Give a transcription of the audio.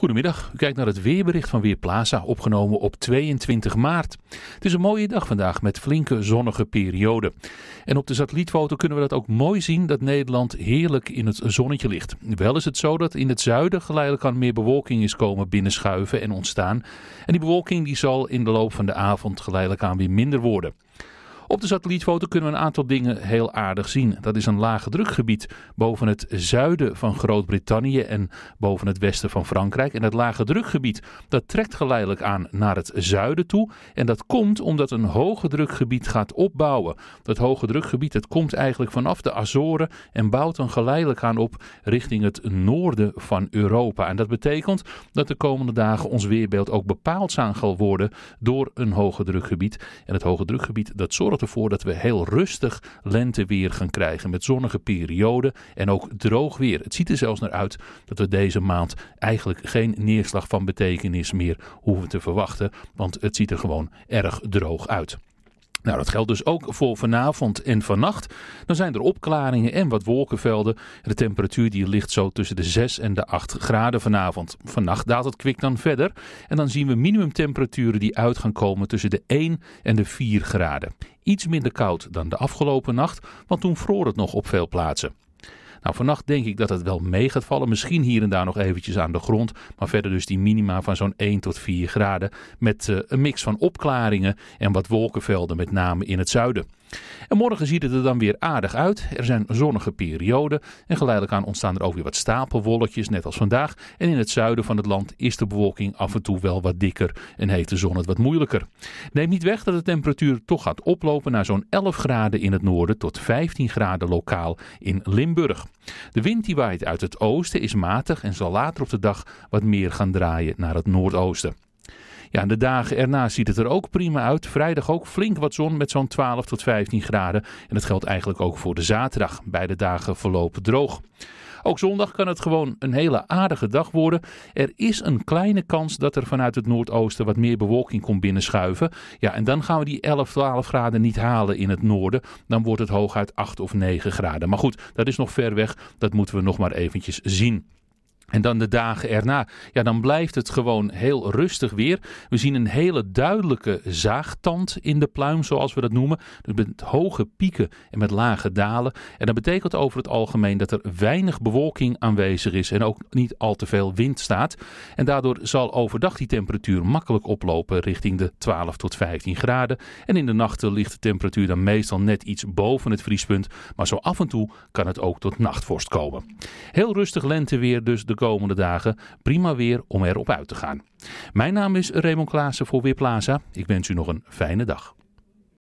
Goedemiddag, u kijkt naar het weerbericht van Weerplaza, opgenomen op 22 maart. Het is een mooie dag vandaag met flinke zonnige perioden. En op de satellietfoto kunnen we dat ook mooi zien dat Nederland heerlijk in het zonnetje ligt. Wel is het zo dat in het zuiden geleidelijk aan meer bewolking is komen binnenschuiven en ontstaan. En die bewolking die zal in de loop van de avond geleidelijk aan weer minder worden. Op de satellietfoto kunnen we een aantal dingen heel aardig zien. Dat is een lage drukgebied boven het zuiden van Groot-Brittannië en boven het westen van Frankrijk. En dat lage drukgebied dat trekt geleidelijk aan naar het zuiden toe. En dat komt omdat een hoge drukgebied gaat opbouwen. Dat hoge drukgebied dat komt eigenlijk vanaf de Azoren en bouwt dan geleidelijk aan op richting het noorden van Europa. En dat betekent dat de komende dagen ons weerbeeld ook bepaald zal worden door een hoge drukgebied. En het hoge drukgebied dat zorgt zorgt ervoor dat we heel rustig lenteweer gaan krijgen met zonnige perioden en ook droog weer. Het ziet er zelfs naar uit dat we deze maand eigenlijk geen neerslag van betekenis meer hoeven te verwachten, want het ziet er gewoon erg droog uit. Nou, dat geldt dus ook voor vanavond en vannacht. Dan zijn er opklaringen en wat wolkenvelden. De temperatuur die ligt zo tussen de 6 en de 8 graden vanavond. Vannacht daalt het kwik dan verder. En dan zien we minimumtemperaturen die uit gaan komen tussen de 1 en de 4 graden. Iets minder koud dan de afgelopen nacht, want toen vroor het nog op veel plaatsen. Nou, vannacht denk ik dat het wel mee gaat vallen. Misschien hier en daar nog eventjes aan de grond. Maar verder dus die minima van zo'n 1 tot 4 graden. Met eh, een mix van opklaringen en wat wolkenvelden, met name in het zuiden. En morgen ziet het er dan weer aardig uit. Er zijn zonnige perioden en geleidelijk aan ontstaan er ook weer wat stapelwolletjes, net als vandaag. En in het zuiden van het land is de bewolking af en toe wel wat dikker en heeft de zon het wat moeilijker. Neem niet weg dat de temperatuur toch gaat oplopen naar zo'n 11 graden in het noorden tot 15 graden lokaal in Limburg. De wind die waait uit het oosten is matig en zal later op de dag wat meer gaan draaien naar het noordoosten. Ja, de dagen erna ziet het er ook prima uit. Vrijdag ook flink wat zon met zo'n 12 tot 15 graden. En dat geldt eigenlijk ook voor de zaterdag. Beide dagen verlopen droog. Ook zondag kan het gewoon een hele aardige dag worden. Er is een kleine kans dat er vanuit het noordoosten wat meer bewolking komt binnenschuiven. Ja, en dan gaan we die 11, 12 graden niet halen in het noorden. Dan wordt het hooguit 8 of 9 graden. Maar goed, dat is nog ver weg. Dat moeten we nog maar eventjes zien. En dan de dagen erna, ja, dan blijft het gewoon heel rustig weer. We zien een hele duidelijke zaagtand in de pluim, zoals we dat noemen. Dus met hoge pieken en met lage dalen. En dat betekent over het algemeen dat er weinig bewolking aanwezig is en ook niet al te veel wind staat. En daardoor zal overdag die temperatuur makkelijk oplopen richting de 12 tot 15 graden. En in de nachten ligt de temperatuur dan meestal net iets boven het vriespunt. Maar zo af en toe kan het ook tot nachtvorst komen. Heel rustig lenteweer dus de komende dagen prima weer om erop uit te gaan. Mijn naam is Raymond Klaassen voor Weerplaza. Ik wens u nog een fijne dag.